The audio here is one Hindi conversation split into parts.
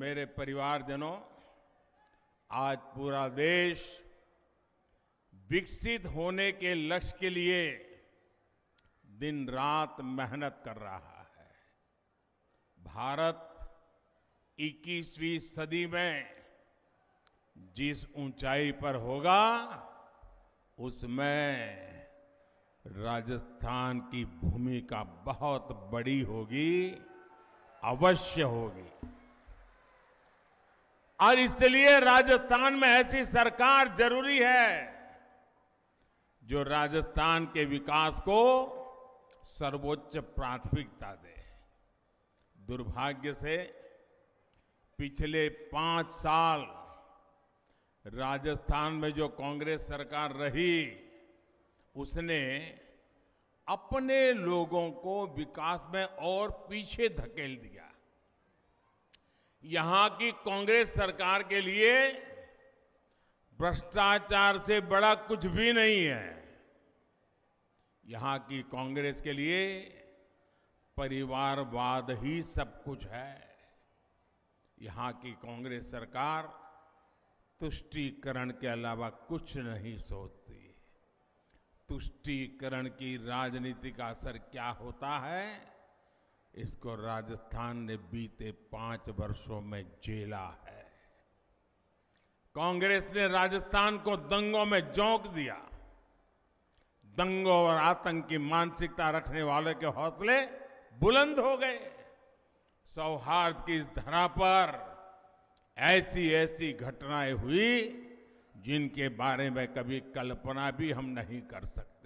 मेरे परिवारजनों आज पूरा देश विकसित होने के लक्ष्य के लिए दिन रात मेहनत कर रहा है भारत 21वीं सदी में जिस ऊंचाई पर होगा उसमें राजस्थान की भूमिका बहुत बड़ी होगी अवश्य होगी और इसलिए राजस्थान में ऐसी सरकार जरूरी है जो राजस्थान के विकास को सर्वोच्च प्राथमिकता दे दुर्भाग्य से पिछले पांच साल राजस्थान में जो कांग्रेस सरकार रही उसने अपने लोगों को विकास में और पीछे धकेल दिया यहां की कांग्रेस सरकार के लिए भ्रष्टाचार से बड़ा कुछ भी नहीं है यहां की कांग्रेस के लिए परिवारवाद ही सब कुछ है यहां की कांग्रेस सरकार तुष्टीकरण के अलावा कुछ नहीं सोचती तुष्टीकरण की राजनीति का असर क्या होता है इसको राजस्थान ने बीते पांच वर्षों में झेला है कांग्रेस ने राजस्थान को दंगों में झोंक दिया दंगों और आतंक की मानसिकता रखने वालों के हौसले बुलंद हो गए सौहार्द की इस धरा पर ऐसी ऐसी घटनाएं हुई जिनके बारे में कभी कल्पना भी हम नहीं कर सकते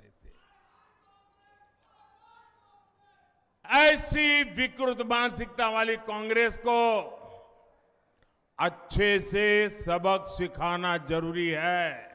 ऐसी विकृत मानसिकता वाली कांग्रेस को अच्छे से सबक सिखाना जरूरी है